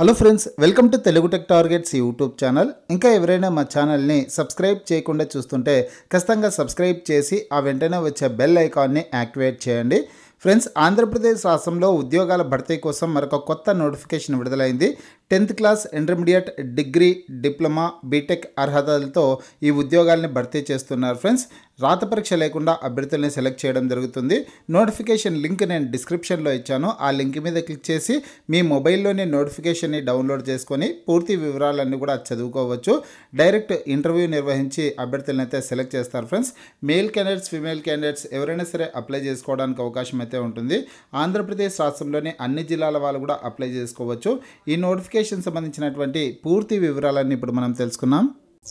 hello friends welcome to Telugu tech targets YouTube channel ఇంకా ఎవరైనా మా ఛానల్ని సబ్స్క్రైబ్ చేయకుండా చూస్తుంటే ఖచ్చితంగా సబ్స్క్రైబ్ చేసి ఆ వెంటనే వచ్చే బెల్ ఐకాన్ని యాక్టివేట్ చేయండి ఫ్రెండ్స్ ఆంధ్రప్రదేశ్ రాష్ట్రంలో ఉద్యోగాల భర్తీ కోసం మరొక కొత్త నోటిఫికేషన్ విడుదలైంది tenth class intermediate degree diploma BTech అర్హతలతో ఈ ఉద్యోగాల్ని భర్తీ చేస్తున్నారు ఫ్రెండ్స్ రాత పరీక్ష లేకుండా అభ్యర్థుల్ని సెలెక్ట్ చేయడం జరుగుతుంది నోటిఫికేషన్ లింక్ నేను డిస్క్రిప్షన్లో ఇచ్చాను ఆ లింక్ మీద క్లిక్ చేసి మీ మొబైల్లోని నోటిఫికేషన్ని డౌన్లోడ్ చేసుకొని పూర్తి వివరాలన్నీ కూడా చదువుకోవచ్చు డైరెక్ట్ ఇంటర్వ్యూ నిర్వహించి అభ్యర్థులను అయితే సెలెక్ట్ చేస్తారు friends male candidates female candidates ఎవరైనా సరే అప్లై చేసుకోవడానికి అవకాశం అయితే ఉంటుంది ఆంధ్రప్రదేశ్ రాష్ట్రంలోని అన్ని జిల్లాల వాళ్ళు కూడా అప్లై చేసుకోవచ్చు ఈ నోటిఫికేషన్ అప్లికేషన్ సంబంధించినటువంటి పూర్తి వివరాలన్నీ ఇప్పుడు మనం తెలుసుకున్నాం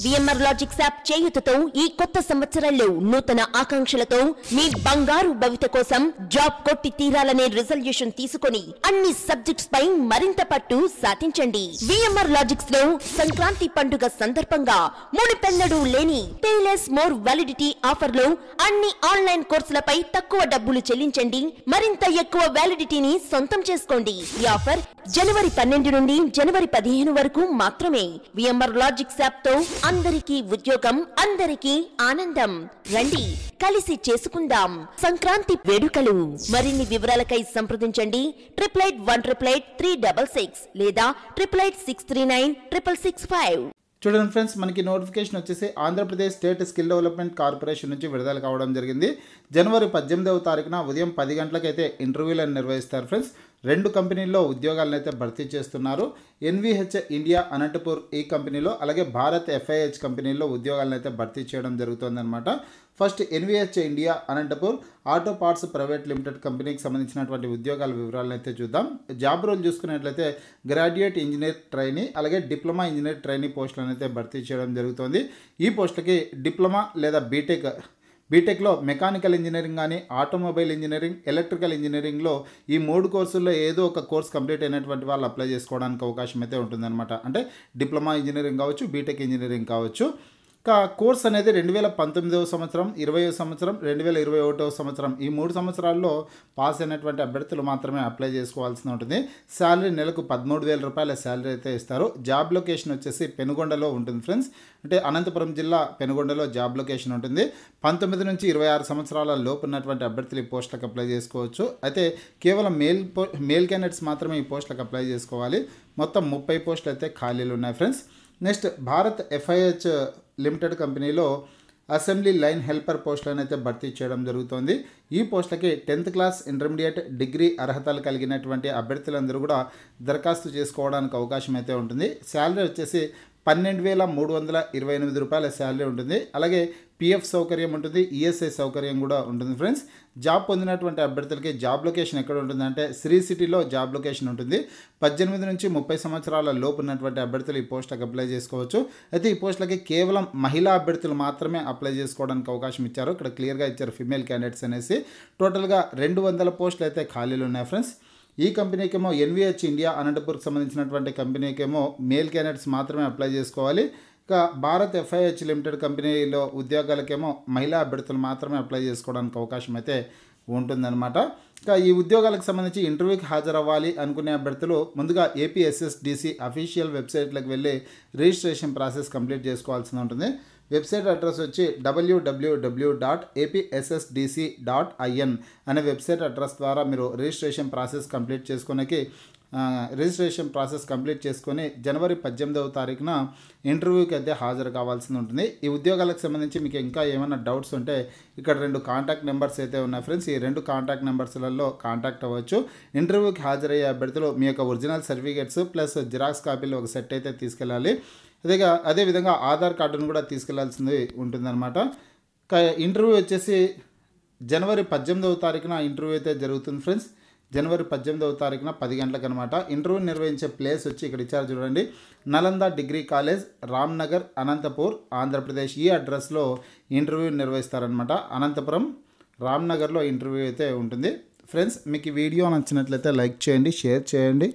విఎంఆర్ లాజిక్స్ యాప్ చేయుతతో ఈ కొత్త సంవత్సరంలో నూతన ఆకాంక్షలతో మీ బంగారు భవిత కోసం జాబ్ కొట్టి తీరాలనే రిజల్యూషన్ తీసుకుని అన్ని సబ్జెక్ట్స్ పై మరింత పట్టు సాధించండి విఎంఆర్ లాజిక్స్ లో సంక్రాంతి పండుగ సందర్భంగా మునిపెన్నడూ లేని పేలెస్ మోర్ వ్యాలిడిటీ ఆఫర్ లో అన్ని ఆన్లైన్ కోర్సులపై తక్కువ డబ్బులు చెల్లించండి మరింత ఎక్కువ వ్యాలిడిటీని సొంతం చేసుకోండి ఈ ఆఫర్ జనవరి పన్నెండు నుండి జనవరి పదిహేను వరకు మాత్రమే విఎంఆర్ లాజిక్స్ యాప్ తో అందరికీ ఉద్యోగం అందరికీ ఆనందం రండి కలిసి చేసుకుందాం సంక్రాంతి వేడుకలు మరిన్ని వివరాలకై సంప్రదించండి triple eight one triple eight three double six లేదా triple eight six three nine triple six five చూడండి ఫ్రెండ్స్ మనకి నోటిఫికేషన్ వచ్చేసి Andhra Pradesh state skill development corporation నుంచి విడుదల కావడం జరిగింది జనవరి పద్దెనిమిదవ తారీఖున ఉదయం పది గంటలకైతే ఇంటర్వ్యూలను నిర్వహిస్తారు ఫ్రెండ్స్ రెండు కంపెనీల్లో ఉద్యోగాలను అయితే భర్తీ చేస్తున్నారు ఎన్విహెచ్ ఇండియా అనంతపూర్ ఈ కంపెనీలో అలాగే భారత్ ఎఫ్ఐహెచ్ కంపెనీల్లో ఉద్యోగాలను అయితే భర్తీ చేయడం జరుగుతుందన్నమాట first NVH India Anantapur auto parts private limited కంపెనీకి సంబంధించినటువంటి ఉద్యోగాల వివరాలను అయితే చూద్దాం జాబ్ రోల్ చూసుకున్నట్లయితే గ్రాడ్యుయేట్ ఇంజనీర్ ట్రైనీ అలాగే డిప్లొమా ఇంజనీర్ ట్రైనీ పోస్టులను అయితే భర్తీ చేయడం జరుగుతుంది ఈ పోస్టులకి డిప్లొమా లేదా బీటెక్ బీటెక్లో మెకానికల్ ఇంజనీరింగ్ కానీ ఆటోమొబైల్ ఇంజనీరింగ్ ఎలక్ట్రికల్ ఇంజనీరింగ్లో ఈ మూడు కోర్సుల్లో ఏదో ఒక కోర్స్ కంప్లీట్ అయినటువంటి వాళ్ళు అప్లై చేసుకోవడానికి అవకాశం అయితే ఉంటుందన్నమాట అంటే డిప్లొమా ఇంజనీరింగ్ కావచ్చు బీటెక్ ఇంజనీరింగ్ కావచ్చు కోర్స్ అనేది రెండు వేల పంతొమ్మిదవ సంవత్సరం ఇరవయో సంవత్సరం రెండు వేల ఇరవై ఒకటవ సంవత్సరం ఈ మూడు సంవత్సరాల్లో పాస్ అయినటువంటి అభ్యర్థులు మాత్రమే అప్లై చేసుకోవాల్సి ఉంటుంది శాలరీ నెలకు పదమూడు వేల రూపాయల శాలరీ అయితే ఇస్తారు జాబ్ లొకేషన్ వచ్చేసి పెనుగొండలో ఉంటుంది ఫ్రెండ్స్ అంటే అనంతపురం జిల్లా పెనుగొండలో జాబ్ లొకేషన్ ఉంటుంది పంతొమ్మిది నుంచి ఇరవై ఆరు సంవత్సరాల లోపు ఉన్నటువంటి అభ్యర్థులు ఈ పోస్టులకు అప్లై చేసుకోవచ్చు అయితే కేవలం మేల్ మేల్ క్యాండిడేట్స్ మాత్రమే ఈ పోస్టులకు అప్లై చేసుకోవాలి మొత్తం ముప్పై పోస్టులు అయితే ఖాళీలు ఉన్నాయి friends next Bharat FIH limited కంపెనీలో అసెంబ్లీ లైన్ హెల్పర్ పోస్టులను అయితే భర్తీ చేయడం జరుగుతోంది ఈ పోస్టులకి టెన్త్ క్లాస్ ఇంటర్మీడియట్ డిగ్రీ అర్హతలు కలిగినటువంటి అభ్యర్థులందరూ కూడా దరఖాస్తు చేసుకోవడానికి అవకాశం అయితే ఉంటుంది శాలరీ వచ్చేసి పన్నెండు వేల మూడు వందల ఇరవై ఎనిమిది రూపాయల శాలరీ ఉంటుంది అలాగే పిఎఫ్ సౌకర్యం ఉంటుంది ఈఎస్ఐ e సౌకర్యం కూడా ఉంటుంది ఫ్రెండ్స్ జాబ్ పొందినటువంటి అభ్యర్థులకి జాబ్ లొకేషన్ ఎక్కడ ఉంటుందంటే శ్రీ సిటీలో జాబ్ లొకేషన్ ఉంటుంది పద్దెనిమిది నుంచి ముప్పై సంవత్సరాల లోపు ఉన్నటువంటి అభ్యర్థులు ఈ పోస్ట్లకు అప్లై చేసుకోవచ్చు అయితే ఈ పోస్టులకి కేవలం మహిళా అభ్యర్థులు మాత్రమే అప్లై చేసుకోవడానికి అవకాశం ఇచ్చారు ఇక్కడ క్లియర్గా ఇచ్చారు ఫిమేల్ క్యాండిడేట్స్ అనేసి టోటల్గా రెండు వందల పోస్టులు అయితే ఖాళీలు ఉన్నాయి ఫ్రెండ్స్ ఈ కంపెనీకేమో ఎన్విహెచ్ ఇండియా అనంతపూర్కి సంబంధించినటువంటి కంపెనీకేమో మేల్ క్యాండిడేట్స్ మాత్రమే అప్లై చేసుకోవాలి ఇక భారత్ ఎఫ్ఐహెచ్ లిమిటెడ్ కంపెనీలో ఉద్యోగాలకేమో మహిళా అభ్యర్థులు మాత్రమే అప్లై చేసుకోవడానికి అవకాశం అయితే ఉంటుందన్నమాట ఇక ఈ ఉద్యోగాలకు సంబంధించి ఇంటర్వ్యూకి హాజరవ్వాలి అనుకునే అభ్యర్థులు ముందుగా ఏపీఎస్ఎస్డిసి అఫీషియల్ వెబ్సైట్లకు వెళ్ళి రిజిస్ట్రేషన్ ప్రాసెస్ కంప్లీట్ చేసుకోవాల్సి ఉంటుంది వెబ్సైట్ అడ్రస్ వచ్చి డబ్ల్యూడబ్ల్యూడబ్ల్యూ డాట్ ఏపీఎస్ఎస్డిసి డాట్ ఐఎన్ అనే వెబ్సైట్ అడ్రస్ ద్వారా మీరు రిజిస్ట్రేషన్ ప్రాసెస్ కంప్లీట్ చేసుకోనికి రిజిస్ట్రేషన్ ప్రాసెస్ కంప్లీట్ చేసుకొని జనవరి పద్దెనిమిదవ తారీఖున ఇంటర్వ్యూకి అయితే హాజరు కావాల్సి ఉంటుంది ఈ ఉద్యోగాలకు సంబంధించి మీకు ఇంకా ఏమైనా డౌట్స్ ఉంటే ఇక్కడ రెండు కాంటాక్ట్ నెంబర్స్ అయితే ఉన్నాయి ఫ్రెండ్స్ ఈ రెండు కాంటాక్ట్ నెంబర్స్లలో కాంటాక్ట్ అవ్వచ్చు ఇంటర్వ్యూకి హాజరయ్యే అభ్యర్థులు మీ యొక్క ఒరిజినల్ సర్టిఫికేట్స్ ప్లస్ జిరాక్స్ కాపీలు ఒక సెట్ అయితే తీసుకెళ్ళాలి అదేగా అదేవిధంగా ఆధార్ కార్డును కూడా తీసుకెళ్లాల్సింది ఉంటుందన్నమాట ఇంటర్వ్యూ వచ్చేసి జనవరి పద్దెనిమిదవ తారీఖున ఇంటర్వ్యూ అయితే జరుగుతుంది ఫ్రెండ్స్ జనవరి పద్దెనిమిదవ తారీఖున పది గంటలకు అనమాట ఇంటర్వ్యూ నిర్వహించే ప్లేస్ వచ్చి ఇక్కడ ఇచ్చారు చూడండి నలంద డిగ్రీ కాలేజ్ రామ్నగర్ అనంతపూర్ ఆంధ్రప్రదేశ్ ఈ అడ్రస్లో ఇంటర్వ్యూ నిర్వహిస్తారనమాట అనంతపురం రామ్నగర్లో ఇంటర్వ్యూ అయితే ఉంటుంది ఫ్రెండ్స్ మీకు ఈ వీడియో నచ్చినట్లయితే లైక్ చేయండి షేర్ చేయండి